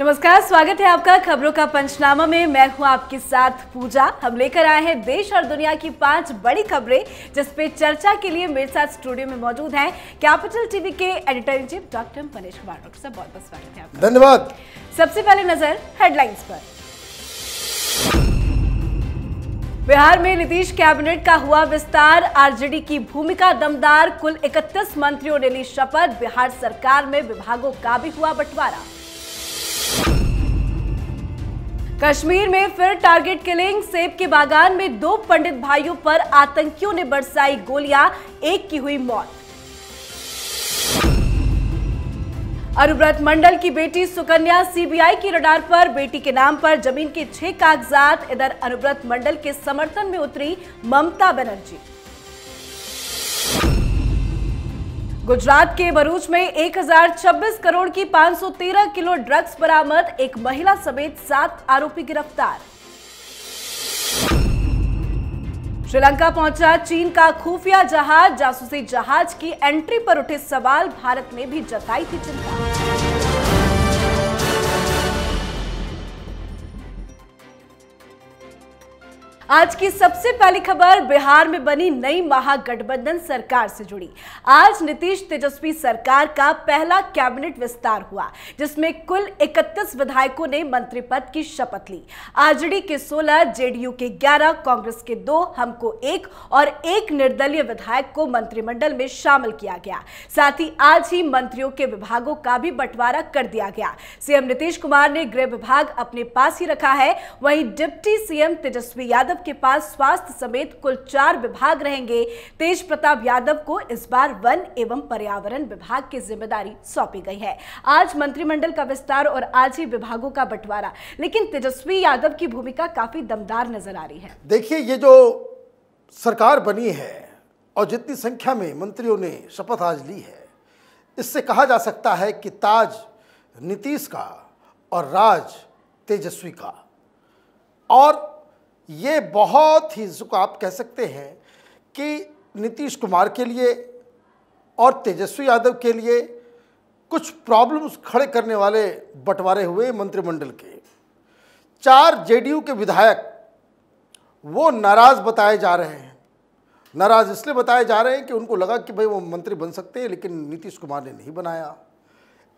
नमस्कार स्वागत है आपका खबरों का पंचनामा में मैं हूं आपके साथ पूजा हम लेकर आए हैं देश और दुनिया की पांच बड़ी खबरें जिसपे चर्चा के लिए मेरे साथ स्टूडियो में मौजूद हैं कैपिटल टीवी के editor in chief doctor Manish Kumar doctor साहब बहुत बहुत स्वागत है आपका धन्यवाद सबसे पहले नजर हेडलाइंस पर बिहार में नीतीश कैबिनेट का हुआ विस्तार आरजेडी की भूमिका दमदार कुल 31 मंत्रियों ने ली शपथ बिहार सरकार में विभागों का भी हुआ बंटवारा कश्मीर में फिर टारगेट किलिंग सेब के बागान में दो पंडित भाइयों पर आतंकियों ने बरसाई गोलियां एक की हुई मौत अनुव्रत मंडल की बेटी सुकन्या सीबीआई की रडार पर बेटी के नाम पर जमीन के छह कागजात इधर अनुव्रत मंडल के समर्थन में उतरी ममता बनर्जी गुजरात के भरूच में 1026 करोड़ की 513 किलो ड्रग्स बरामद एक महिला समेत सात आरोपी गिरफ्तार श्रीलंका पहुंचा चीन का खुफिया जहाज जासूसी जहाज की एंट्री पर उठे सवाल भारत ने भी जताई थी चिंता आज की सबसे पहली खबर बिहार में बनी नई महागठबंधन सरकार से जुड़ी आज नीतीश तेजस्वी सरकार का पहला कैबिनेट विस्तार हुआ जिसमें कुल 31 विधायकों ने मंत्री पद की शपथ ली आरजेडी के 16 जेडीयू के 11 कांग्रेस के दो हमको एक और एक निर्दलीय विधायक को मंत्रिमंडल में शामिल किया गया साथ ही आज ही मंत्रियों के विभागों का भी बंटवारा कर दिया गया सीएम नीतीश कुमार ने गृह विभाग अपने पास ही रखा है वही डिप्टी सीएम तेजस्वी यादव यादव के पास स्वास्थ्य समेत कुल चार विभाग रहेंगे तेज प्रताप यादव को इस बार वन एवं पर्यावरण विभाग की जिम्मेदारी सौंपी गई है आज मंत्रिमंडल का विस्तार और आज ही विभागों का बंटवारा लेकिन तेजस्वी यादव की भूमिका काफी दमदार नजर आ रही है देखिए ये जो सरकार बनी है और जितनी संख्या में मंत्रियों ने शपथ आज ली है इससे कहा जा सकता है कि ताज नीतीश का और राज तेजस्वी का और ये बहुत ही जिसको आप कह सकते हैं कि नीतीश कुमार के लिए और तेजस्वी यादव के लिए कुछ प्रॉब्लम्स खड़े करने वाले बंटवारे हुए मंत्रिमंडल के चार जेडीयू के विधायक वो नाराज़ बताए जा रहे हैं नाराज़ इसलिए बताए जा रहे हैं कि उनको लगा कि भाई वो मंत्री बन सकते हैं लेकिन नीतीश कुमार ने नहीं बनाया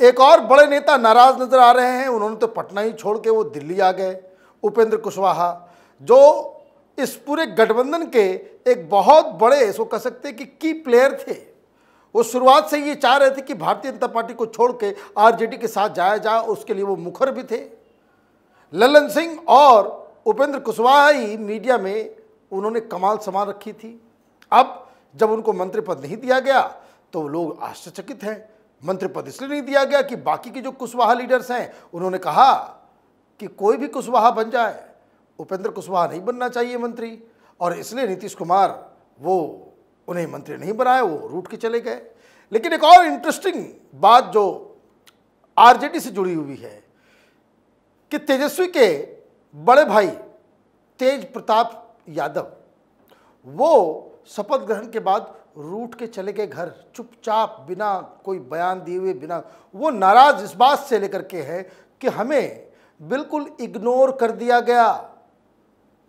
एक और बड़े नेता नाराज़ नज़र आ रहे हैं उन्होंने तो पटना ही छोड़ के वो दिल्ली आ गए उपेंद्र कुशवाहा जो इस पूरे गठबंधन के एक बहुत बड़े इसको कह सकते हैं कि की प्लेयर थे वो शुरुआत से ये चाह रहे थे कि भारतीय जनता पार्टी को छोड़ के आर के साथ जाया जाए उसके लिए वो मुखर भी थे ललन सिंह और उपेंद्र कुशवाहा ही मीडिया में उन्होंने कमाल समा रखी थी अब जब उनको मंत्री पद नहीं दिया गया तो लोग आश्चर्यचकित हैं मंत्री पद इसलिए नहीं दिया गया कि बाकी के जो कुशवाहा लीडर्स हैं उन्होंने कहा कि कोई भी कुशवाहा बन जाए उपेंद्र कुशवाहा नहीं बनना चाहिए मंत्री और इसलिए नीतीश कुमार वो उन्हें मंत्री नहीं बनाया वो रूट के चले गए लेकिन एक और इंटरेस्टिंग बात जो आरजेडी से जुड़ी हुई है कि तेजस्वी के बड़े भाई तेज प्रताप यादव वो शपथ ग्रहण के बाद रूट के चले गए घर चुपचाप बिना कोई बयान दिए हुए बिना वो नाराज इस बात से लेकर के है कि हमें बिल्कुल इग्नोर कर दिया गया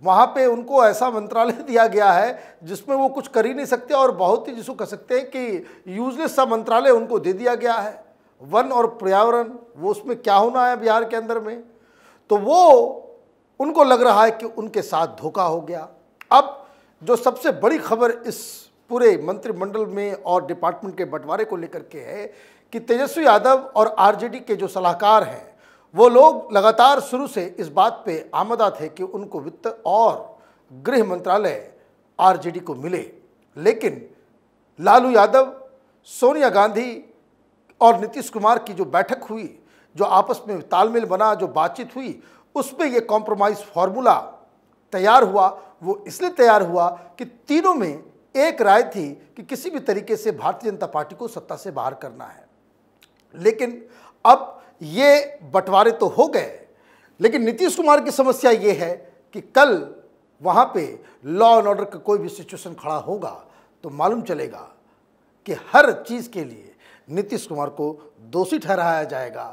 वहाँ पे उनको ऐसा मंत्रालय दिया गया है जिसमें वो कुछ कर ही नहीं सकते और बहुत ही जिसको कह सकते हैं कि यूजलेस सा मंत्रालय उनको दे दिया गया है वन और पर्यावरण वो उसमें क्या होना है बिहार के अंदर में तो वो उनको लग रहा है कि उनके साथ धोखा हो गया अब जो सबसे बड़ी खबर इस पूरे मंत्रिमंडल में और डिपार्टमेंट के बंटवारे को लेकर के है कि तेजस्वी यादव और आरजेडी के जो सलाहकार हैं वो लोग लगातार शुरू से इस बात पे आमदा थे कि उनको वित्त और गृह मंत्रालय आरजेडी को मिले लेकिन लालू यादव सोनिया गांधी और नीतीश कुमार की जो बैठक हुई जो आपस में तालमेल बना जो बातचीत हुई उसमें ये कॉम्प्रोमाइज़ फार्मूला तैयार हुआ वो इसलिए तैयार हुआ कि तीनों में एक राय थी कि किसी भी तरीके से भारतीय जनता पार्टी को सत्ता से बाहर करना है लेकिन अब ये बंटवारे तो हो गए लेकिन नीतीश कुमार की समस्या ये है कि कल वहाँ पे लॉ एंड ऑर्डर का कोई भी सिचुएशन खड़ा होगा तो मालूम चलेगा कि हर चीज़ के लिए नीतीश कुमार को दोषी ठहराया जाएगा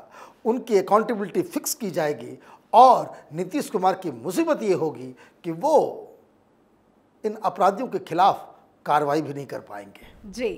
उनकी अकाउंटेबिलिटी फिक्स की जाएगी और नीतीश कुमार की मुसीबत ये होगी कि वो इन अपराधियों के खिलाफ कार्रवाई भी नहीं कर पाएंगे जी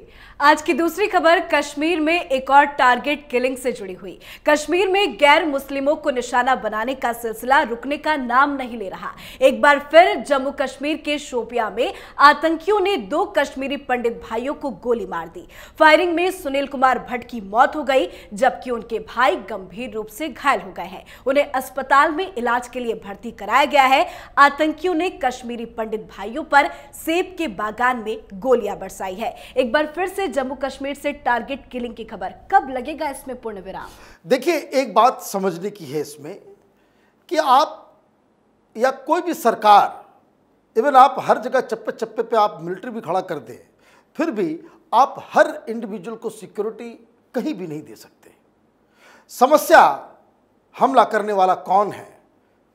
आज की दूसरी खबर कश्मीर में एक और टारगेट किलिंग से जुड़ी हुई कश्मीर में गैर मुस्लिमों को निशाना बनाने का सिलसिला रुकने का नाम नहीं ले रहा एक बार फिर जम्मू कश्मीर के शोपिया में आतंकियों ने दो कश्मीरी पंडित भाइयों को गोली मार दी फायरिंग में सुनील कुमार भट्ट की मौत हो गई जबकि उनके भाई गंभीर रूप से घायल हो गए हैं उन्हें अस्पताल में इलाज के लिए भर्ती कराया गया है आतंकियों ने कश्मीरी पंडित भाइयों पर सेब के बागान में गोलियां बरसाई है एक बार फिर से जम्मू कश्मीर से टारगेट किलिंग की खबर कब लगेगा इसमें पूर्ण विराम देखिए एक बात समझने की है इसमें कि आप या कोई भी सरकार इवन आप हर जगह चप्पे चप्पे पे आप मिलिट्री भी खड़ा कर दें फिर भी आप हर इंडिविजुअल को सिक्योरिटी कहीं भी नहीं दे सकते समस्या हमला करने वाला कौन है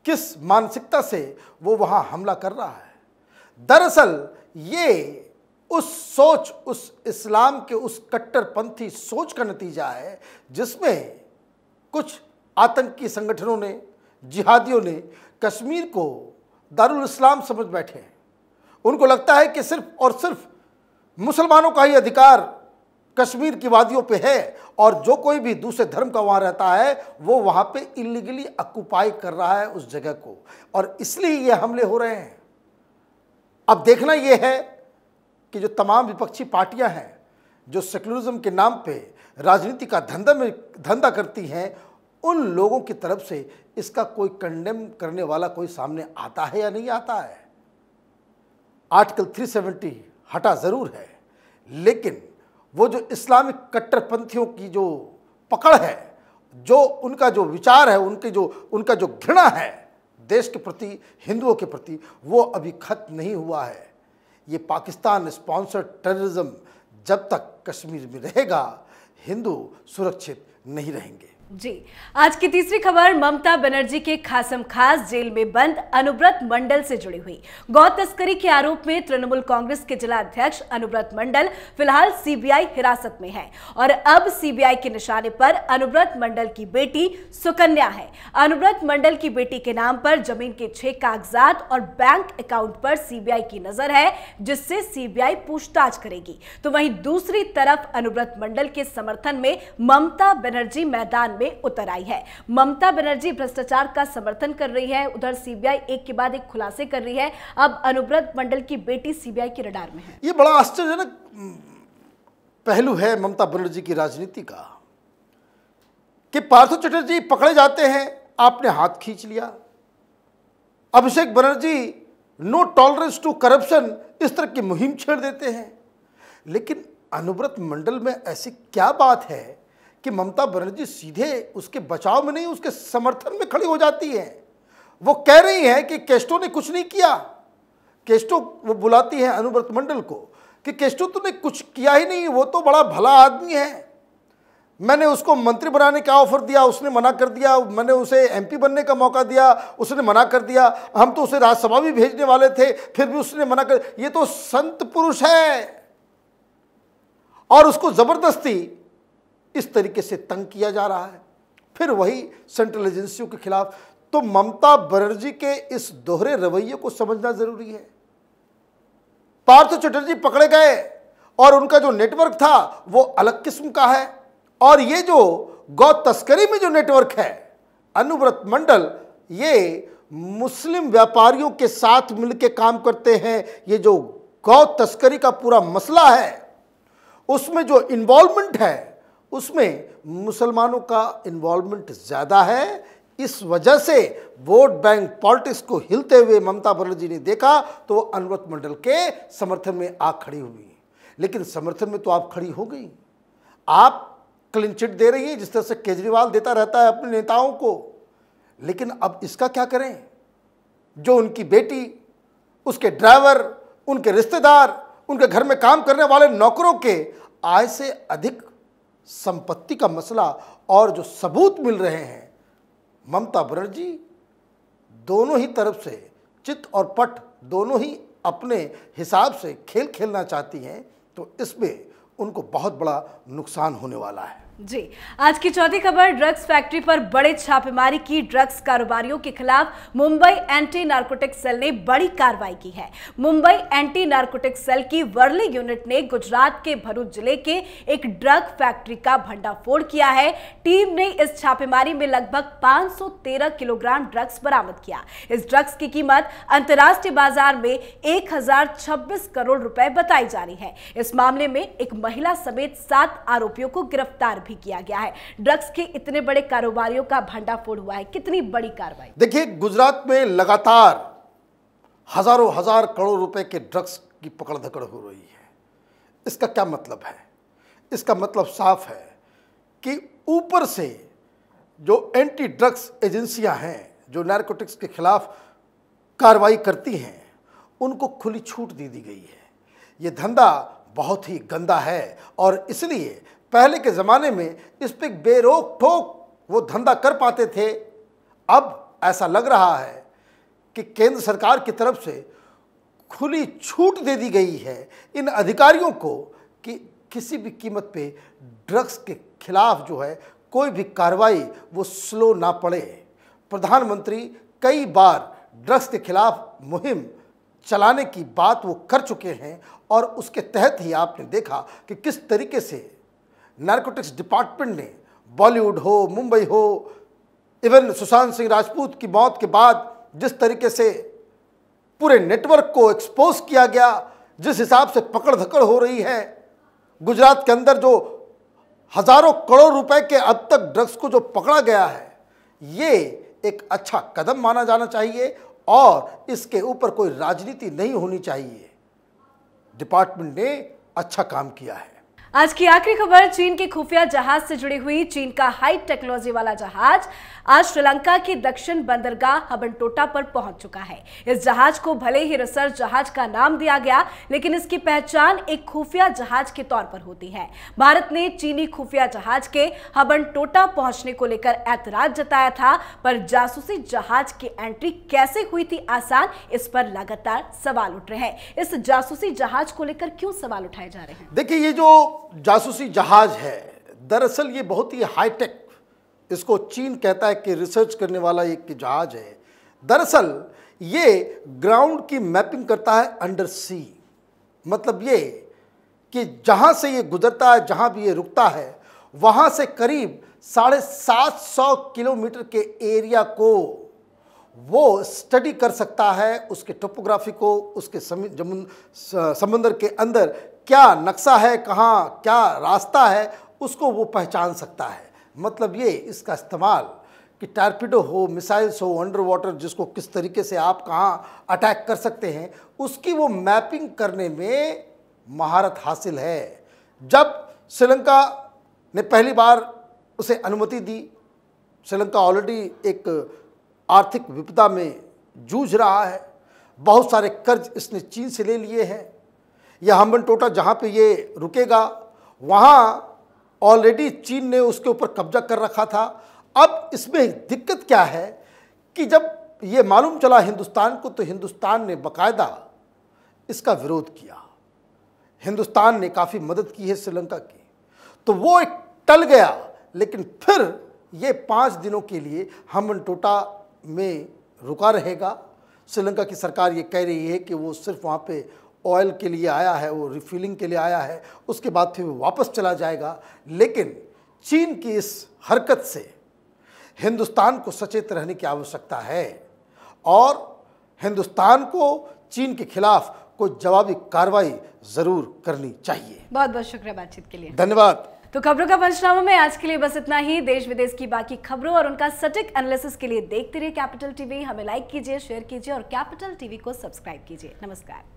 किस मानसिकता से वो वहाँ हमला कर रहा है दरअसल ये उस सोच उस इस्लाम के उस कट्टरपंथी सोच का नतीजा है जिसमें कुछ आतंकी संगठनों ने जिहादियों ने कश्मीर को दारुल इस्लाम समझ बैठे हैं उनको लगता है कि सिर्फ और सिर्फ मुसलमानों का ही अधिकार कश्मीर की वादियों पे है और जो कोई भी दूसरे धर्म का वहाँ रहता है वो वहाँ पे इलीगली अकुपाई कर रहा है उस जगह को और इसलिए ये हमले हो रहे हैं अब देखना ये है कि जो तमाम विपक्षी पार्टियां हैं जो सेकुलरिज्म के नाम पे राजनीति का धंधा में धंधा करती हैं उन लोगों की तरफ से इसका कोई कंडेम करने वाला कोई सामने आता है या नहीं आता है आर्टिकल 370 हटा ज़रूर है लेकिन वो जो इस्लामिक कट्टरपंथियों की जो पकड़ है जो उनका जो विचार है उनके जो उनका जो घृणा है देश के प्रति हिंदुओं के प्रति वो अभी खत्म नहीं हुआ है ये पाकिस्तान स्पॉन्सर्ड टेररिज्म जब तक कश्मीर में रहेगा हिंदू सुरक्षित नहीं रहेंगे जी आज की तीसरी खबर ममता बनर्जी के खासम खास जेल में बंद अनुब्रत मंडल से जुड़ी हुई गौ तस्करी के आरोप में तृणमूल कांग्रेस के जिला अध्यक्ष अनुब्रत मंडल फिलहाल सीबीआई हिरासत में है और अब सीबीआई के निशाने पर अनुब्रत मंडल की बेटी सुकन्या है अनुब्रत मंडल की बेटी के नाम पर जमीन के छह कागजात और बैंक अकाउंट पर सीबीआई की नजर है जिससे सीबीआई पूछताछ करेगी तो वही दूसरी तरफ अनुब्रत मंडल के समर्थन में ममता बनर्जी मैदान में उतर आई है ममता बनर्जी भ्रष्टाचार का समर्थन कर रही है उधर सीबीआई एक के बाद एक खुलासे कर रही है अब अनुव्रत मंडल की बेटी सीबीआई के रडार में है ये बड़ा आश्चर्यजनक हम्म, पहलू है ममता बनर्जी की राजनीति का कि पार्थो चटर्जी पकड़े जाते हैं आपने हाथ खींच लिया Abhishek Banerjee no tolerance to corruption इस तरह की मुहिम छेड़ देते हैं लेकिन अनुव्रत मंडल में ऐसी क्या बात है कि ममता बनर्जी सीधे उसके बचाव में नहीं उसके समर्थन में खड़ी हो जाती हैं वो कह रही हैं कि केस्टो ने कुछ नहीं किया केस्टो वो बुलाती हैं अनुव्रत मंडल को कि केस्टो तो ने कुछ किया ही नहीं वो तो बड़ा भला आदमी है मैंने उसको मंत्री बनाने का ऑफर दिया उसने मना कर दिया मैंने उसे एमपी बनने का मौका दिया उसने मना कर दिया हम तो उसे राज्यसभा भी भेजने वाले थे फिर भी उसने मना कर ये तो संत पुरुष है और उसको ज़बरदस्ती इस तरीके से तंग किया जा रहा है फिर वही सेंट्रल एजेंसियों के खिलाफ तो ममता बनर्जी के इस दोहरे रवैये को समझना जरूरी है पार्थ चटर्जी पकड़े गए और उनका जो नेटवर्क था वो अलग किस्म का है और ये जो गौ तस्करी में जो नेटवर्क है अनुव्रत मंडल ये मुस्लिम व्यापारियों के साथ मिलकर काम करते हैं ये जो गौ तस्करी का पूरा मसला है उसमें जो इन्वॉल्वमेंट है उसमें मुसलमानों का इन्वॉल्वमेंट ज़्यादा है इस वजह से वोट बैंक पॉलिटिक्स को हिलते हुए ममता बनर्जी ने देखा तो वो अनवरत मंडल के समर्थन में आ खड़ी हुई लेकिन समर्थन में तो आप खड़ी हो गई आप क्लिन चिट दे रही हैं जिस तरह से केजरीवाल देता रहता है अपने नेताओं को लेकिन अब इसका क्या करें जो उनकी बेटी उसके ड्राइवर उनके रिश्तेदार उनके घर में काम करने वाले नौकरों के आय से अधिक संपत्ति का मसला और जो सबूत मिल रहे हैं ममता बनर्जी दोनों ही तरफ से चित और पट दोनों ही अपने हिसाब से खेल खेलना चाहती हैं तो इसमें उनको बहुत बड़ा नुकसान होने वाला है जी आज की चौथी खबर ड्रग्स फैक्ट्री पर बड़े छापेमारी की ड्रग्स कारोबारियों के खिलाफ मुंबई एंटी नार्कोटिक सेल ने बड़ी कार्रवाई की है मुंबई एंटी नार्कोटिक सेल की वर्ली यूनिट ने गुजरात के भरूच जिले के एक ड्रग फैक्ट्री का भंडाफोड़ किया है टीम ने इस छापेमारी में लगभग 513 किलोग्राम ड्रग्स बरामद किया इस ड्रग्स की कीमत अंतर्राष्ट्रीय बाजार में एक करोड़ रुपए बताई जा रही है इस मामले में एक महिला समेत सात आरोपियों को गिरफ्तार भी किया गया है ड्रग्स के इतने बड़े कारोबारियों का भंडाफोड़ हुआ है कितनी बड़ी कार्रवाई देखिए गुजरात में लगातार हजारों हजार करोड़ रुपए के ड्रग्स की पकड़ धकड़ हो रही है इसका क्या मतलब है इसका मतलब साफ है कि ऊपर से जो एंटी ड्रग्स एजेंसियां हैं जो नारकोटिक्स के खिलाफ कार्रवाई करती हैं उनको खुली छूट दे दी गई है ये धंधा बहुत ही गंदा है और इसलिए पहले के ज़माने में इस पर बेरोक ठोक वो धंधा कर पाते थे अब ऐसा लग रहा है कि केंद्र सरकार की तरफ से खुली छूट दे दी गई है इन अधिकारियों को कि किसी भी कीमत पे ड्रग्स के खिलाफ जो है कोई भी कार्रवाई वो स्लो ना पड़े प्रधानमंत्री कई बार ड्रग्स के खिलाफ मुहिम चलाने की बात वो कर चुके हैं और उसके तहत ही आपने देखा कि किस तरीके से नारकोटिक्स डिपार्टमेंट ने बॉलीवुड हो मुंबई हो इवन सुशांत सिंह राजपूत की मौत के बाद जिस तरीके से पूरे नेटवर्क को एक्सपोज किया गया जिस हिसाब से पकड़ धकड़ हो रही है गुजरात के अंदर जो हजारों करोड़ रुपए के अब तक ड्रग्स को जो पकड़ा गया है ये एक अच्छा कदम माना जाना चाहिए और इसके ऊपर कोई राजनीति नहीं होनी चाहिए डिपार्टमेंट ने अच्छा काम किया है आज की आखिरी खबर चीन के खुफिया जहाज से जुड़ी हुई चीन का हाई टेक्नोलॉजी वाला जहाज आज श्रीलंका की दक्षिण बंदरगाह हबनटोटा पर पहुंच चुका है इस जहाज को भले ही रिसर्च जहाज का नाम दिया गया लेकिन इसकी पहचान एक खुफिया जहाज के तौर पर होती है भारत ने चीनी खुफिया जहाज के हबनटोटा पहुंचने को लेकर ऐतराज जताया था पर जासूसी जहाज की एंट्री कैसे हुई थी आसान इस पर लगातार सवाल उठ रहे हैं इस जासूसी जहाज को लेकर क्यों सवाल उठाए जा रहे हैं देखिए ये जो जासूसी जहाज है दरअसल ये बहुत ही हाईटेक इसको चीन कहता है कि रिसर्च करने वाला एक जहाज है दरअसल ये ग्राउंड की मैपिंग करता है अंडर सी मतलब ये कि जहाँ से ये गुजरता है जहाँ भी ये रुकता है वहाँ से करीब साढ़े सात सौ किलोमीटर के एरिया को वो स्टडी कर सकता है उसके टोपोग्राफी को उसके समंदर के अंदर क्या नक्शा है कहाँ क्या रास्ता है उसको वो पहचान सकता है मतलब ये इसका इस्तेमाल कि टारपीडो हो मिसाइल्स हो अंडर वाटर जिसको किस तरीके से आप कहाँ अटैक कर सकते हैं उसकी वो मैपिंग करने में महारत हासिल है जब श्रीलंका ने पहली बार उसे अनुमति दी श्रीलंका ऑलरेडी एक आर्थिक विपदा में जूझ रहा है बहुत सारे कर्ज इसने चीन से ले लिए हैं या हमन टोटा जहाँ पे ये रुकेगा वहाँ ऑलरेडी चीन ने उसके ऊपर कब्जा कर रखा था अब इसमें दिक्कत क्या है कि जब ये मालूम चला हिंदुस्तान को तो हिंदुस्तान ने बकायदा इसका विरोध किया हिंदुस्तान ने काफ़ी मदद की है श्रीलंका की तो वो एक टल गया लेकिन फिर ये पाँच दिनों के लिए हमन टोटा में रुका रहेगा श्रीलंका की सरकार ये कह रही है कि वो सिर्फ वहाँ पे ऑयल के लिए आया है वो रिफिलिंग के लिए आया है उसके बाद फिर वो वापस चला जाएगा लेकिन चीन की इस हरकत से हिंदुस्तान को सचेत रहने की आवश्यकता है और हिंदुस्तान को चीन के खिलाफ कोई जवाबी कार्रवाई जरूर करनी चाहिए बहुत बहुत शुक्रिया बातचीत के लिए धन्यवाद तो खबरों का पंचनामा में आज के लिए बस इतना ही देश विदेश की बाकी खबरों और उनका सटीक एनालिसिस के लिए देखते रहिए कैपिटल टीवी हमें लाइक कीजिए शेयर कीजिए और कैपिटल टीवी को सब्सक्राइब कीजिए नमस्कार